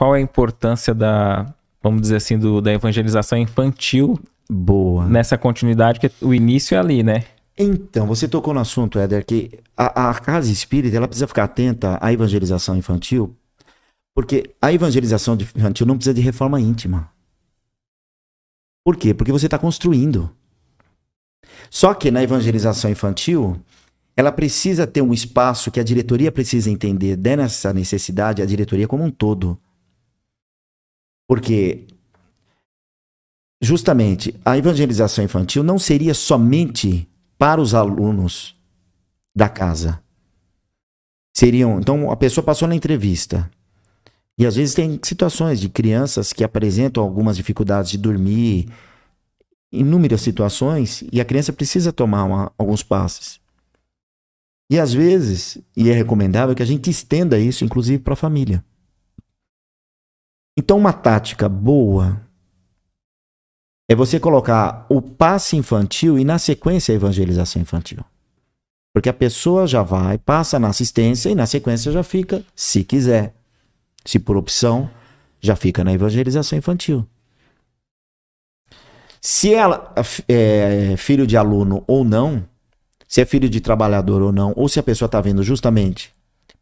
qual é a importância da, vamos dizer assim, do, da evangelização infantil Boa. nessa continuidade, que o início é ali, né? Então, você tocou no assunto, Éder, que a, a casa espírita ela precisa ficar atenta à evangelização infantil, porque a evangelização infantil não precisa de reforma íntima. Por quê? Porque você está construindo. Só que na evangelização infantil, ela precisa ter um espaço que a diretoria precisa entender dessa necessidade, a diretoria como um todo. Porque justamente a evangelização infantil não seria somente para os alunos da casa. Seriam, então a pessoa passou na entrevista. E às vezes tem situações de crianças que apresentam algumas dificuldades de dormir, inúmeras situações, e a criança precisa tomar uma, alguns passes. E às vezes, e é recomendável que a gente estenda isso, inclusive, para a família. Então, uma tática boa é você colocar o passe infantil e, na sequência, a evangelização infantil. Porque a pessoa já vai, passa na assistência e, na sequência, já fica, se quiser. Se por opção, já fica na evangelização infantil. Se ela é filho de aluno ou não, se é filho de trabalhador ou não, ou se a pessoa está vindo justamente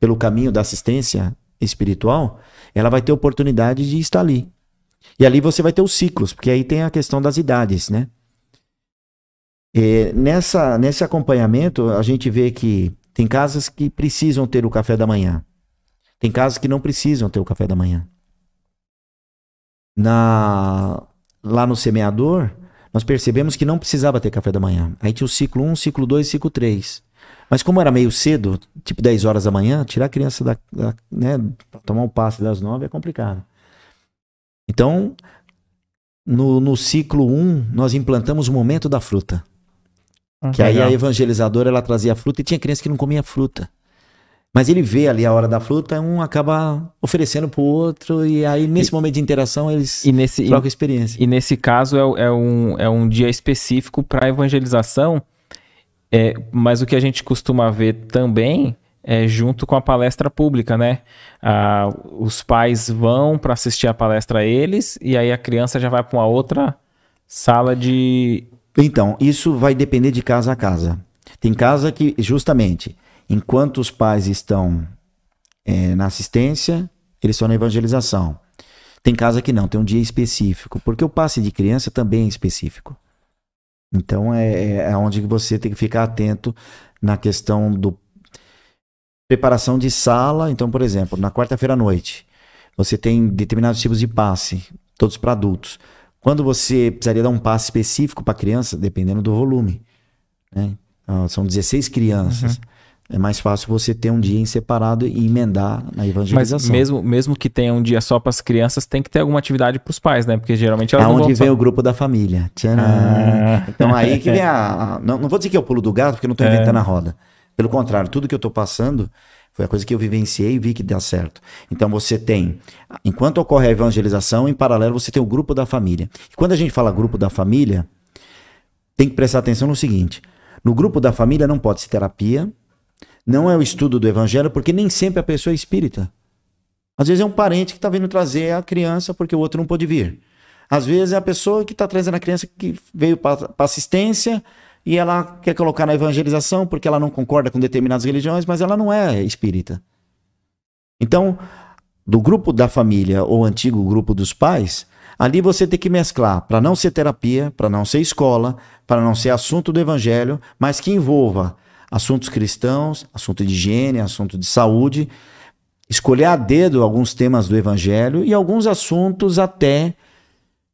pelo caminho da assistência, espiritual, ela vai ter oportunidade de estar ali. E ali você vai ter os ciclos, porque aí tem a questão das idades, né? É, nessa, nesse acompanhamento, a gente vê que tem casas que precisam ter o café da manhã. Tem casas que não precisam ter o café da manhã. Na, lá no semeador, nós percebemos que não precisava ter café da manhã. Aí tinha o ciclo 1, ciclo 2, ciclo 3. Mas como era meio cedo, tipo 10 horas da manhã, tirar a criança da, da né, tomar um passe das 9 é complicado. Então, no, no ciclo 1, um, nós implantamos o momento da fruta. Ah, que legal. aí a evangelizadora ela trazia fruta e tinha criança que não comia fruta. Mas ele vê ali a hora da fruta, um acaba oferecendo para o outro, e aí nesse e, momento de interação eles e nesse, trocam experiência. E, e nesse caso é, é, um, é um dia específico para evangelização, é, mas o que a gente costuma ver também é junto com a palestra pública, né? Ah, os pais vão para assistir a palestra a eles e aí a criança já vai para uma outra sala de. Então, isso vai depender de casa a casa. Tem casa que, justamente, enquanto os pais estão é, na assistência, eles estão na evangelização. Tem casa que não, tem um dia específico, porque o passe de criança também é específico. Então é, é onde você tem que ficar atento na questão do preparação de sala. Então, por exemplo, na quarta-feira à noite, você tem determinados tipos de passe, todos para adultos. Quando você precisaria dar um passe específico para criança, dependendo do volume. Né? Então, são 16 crianças. Uhum é mais fácil você ter um dia em separado e emendar na evangelização. Mas mesmo, mesmo que tenha um dia só para as crianças, tem que ter alguma atividade para os pais, né? Porque geralmente elas É onde vem só... o grupo da família. Ah. Então aí que vem a... a... Não, não, vou dizer que é o pulo do gato, porque não estou é. inventando é. a roda. Pelo contrário, tudo que eu estou passando foi a coisa que eu vivenciei e vi que dá certo. Então você tem, enquanto ocorre a evangelização, em paralelo você tem o grupo da família. E quando a gente fala grupo da família, tem que prestar atenção no seguinte: no grupo da família não pode ser terapia, não é o estudo do evangelho, porque nem sempre a pessoa é espírita. Às vezes é um parente que está vindo trazer a criança porque o outro não pôde vir. Às vezes é a pessoa que está trazendo a criança que veio para assistência e ela quer colocar na evangelização porque ela não concorda com determinadas religiões, mas ela não é espírita. Então, do grupo da família ou antigo grupo dos pais, ali você tem que mesclar para não ser terapia, para não ser escola, para não ser assunto do evangelho, mas que envolva assuntos cristãos, assunto de higiene, assunto de saúde, escolher a dedo alguns temas do evangelho e alguns assuntos até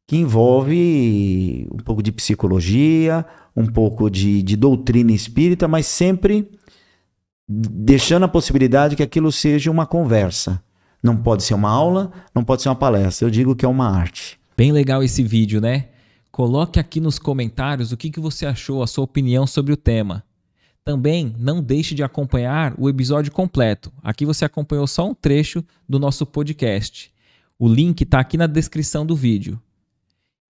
que envolve um pouco de psicologia, um pouco de, de doutrina espírita, mas sempre deixando a possibilidade que aquilo seja uma conversa. Não pode ser uma aula, não pode ser uma palestra. Eu digo que é uma arte. Bem legal esse vídeo, né? Coloque aqui nos comentários o que, que você achou, a sua opinião sobre o tema. Também não deixe de acompanhar o episódio completo. Aqui você acompanhou só um trecho do nosso podcast. O link está aqui na descrição do vídeo.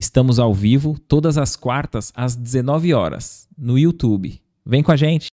Estamos ao vivo todas as quartas às 19 horas no YouTube. Vem com a gente!